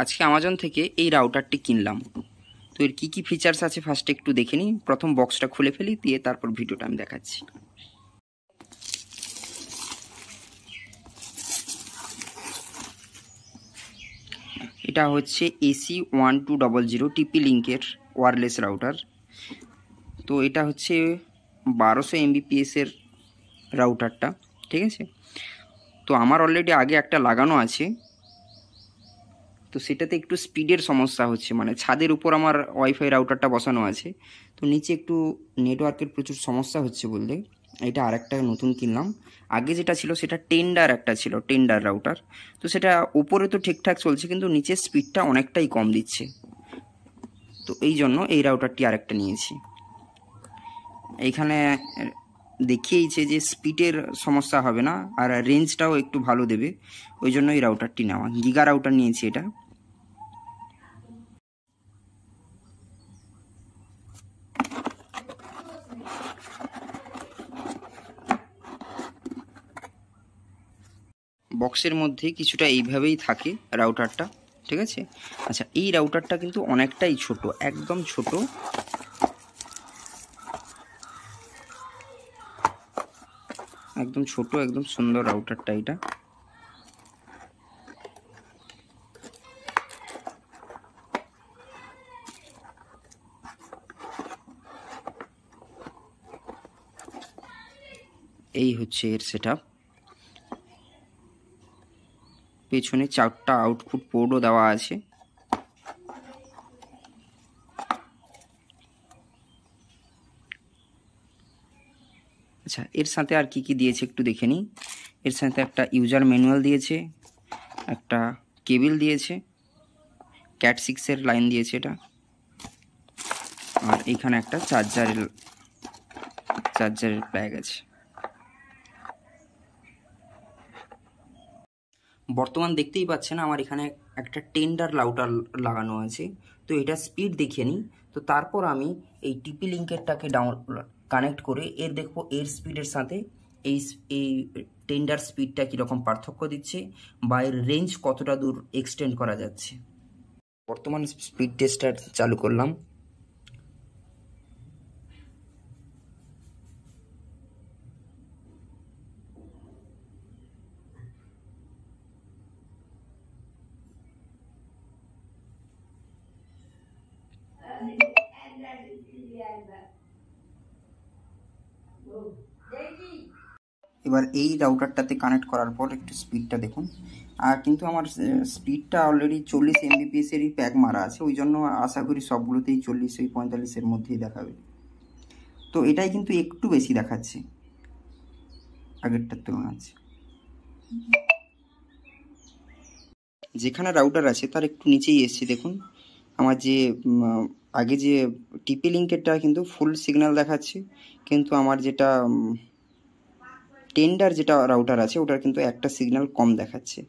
আজকে আমাজন থেকে এই রাউটারটি কিনলাম তো এর কী কী ফিচার্স আছে ফার্স্টে একটু দেখে নিই প্রথম বক্সটা খুলে ফেলি দিয়ে তারপর ভিডিওটা আমি দেখাচ্ছি এটা হচ্ছে AC one two double zero TP লিঙ্কের ওয়ারলেস রাউটার তো এটা হচ্ছে বারোশো এমবিপিএসের রাউটারটা ঠিক আছে তো আমার অলরেডি আগে একটা লাগানো আছে তো সেটাতে একটু স্পিডের সমস্যা হচ্ছে মানে ছাদের উপর আমার ওয়াইফাই রাউটারটা বসানো আছে তো নিচে একটু নেটওয়ার্কের প্রচুর সমস্যা হচ্ছে বলতে এটা আরেকটা নতুন কিনলাম আগে যেটা ছিল সেটা টেন্ডার একটা ছিল টেন্ডার রাউটার তো সেটা ওপরে তো ঠিকঠাক চলছে কিন্তু নিচের স্পিডটা অনেকটাই কম দিচ্ছে তো এই জন্য এই রাউটারটি আরেকটা নিয়েছি এইখানে দেখিয়েছে যে স্পিডের সমস্যা হবে না আর রেঞ্জটাও একটু ভালো দেবে ওই জন্য এই রাউটারটি নেওয়া গিগা রাউটার নিয়েছি এটা বক্সের মধ্যে কিছুটা এইভাবেই থাকে রাউটারটা ঠিক আছে আচ্ছা এই রাউটারটা কিন্তু অনেকটাই ছোট একদম ছোট একদম ছোট একদম সুন্দর রাউটারটা এটা এই হচ্ছে এর সেট পেছনে চারটা আউটপুট পোর্টও দেওয়া আছে আচ্ছা এর সাথে আর কি কি দিয়েছে একটু দেখে নিই এর সাথে একটা ইউজার ম্যানুয়াল দিয়েছে একটা কেবিল দিয়েছে ক্যাট সিক্সের লাইন দিয়েছে এটা আর এখানে একটা চার্জারের চার্জারের প্ল্যাগ আছে বর্তমান দেখতেই পাচ্ছেন আমার এখানে একটা টেন্ডার লাউটার লাগানো আছে তো এটা স্পিড দেখে নিই তো তারপর আমি এই টিপি লিঙ্কেরটাকে ডাউন কানেক্ট করে এর দেখব এর স্পিডের সাথে এই এই টেন্ডার স্পিডটা কীরকম পার্থক্য দিচ্ছে বা এর রেঞ্জ কতটা দূর এক্সটেন্ড করা যাচ্ছে বর্তমান স্পিড টেস্টার চালু করলাম এবার এই রাউটারটাতে কানেক্ট করার পর একটু স্পিডটা দেখুন আর কিন্তু আমার স্পিডটা অলরেডি চল্লিশ এমবিপিএসেরই প্যাক মারা আছে ওই জন্য আশা করি সবগুলোতেই চল্লিশ ওই পঁয়তাল্লিশের মধ্যেই দেখাবে তো এটাই কিন্তু একটু বেশি দেখাচ্ছে আগেরটার তুলনা আছে যেখানে রাউটার আছে তার একটু নিচেই এসছে দেখুন আমার যে আগে যে টিপি লিঙ্কেরটা কিন্তু ফুল সিগন্যাল দেখাচ্ছে কিন্তু আমার যেটা টেন্ডার যেটা রাউটার আছে ওটার কিন্তু একটা সিগন্যাল কম দেখাচ্ছে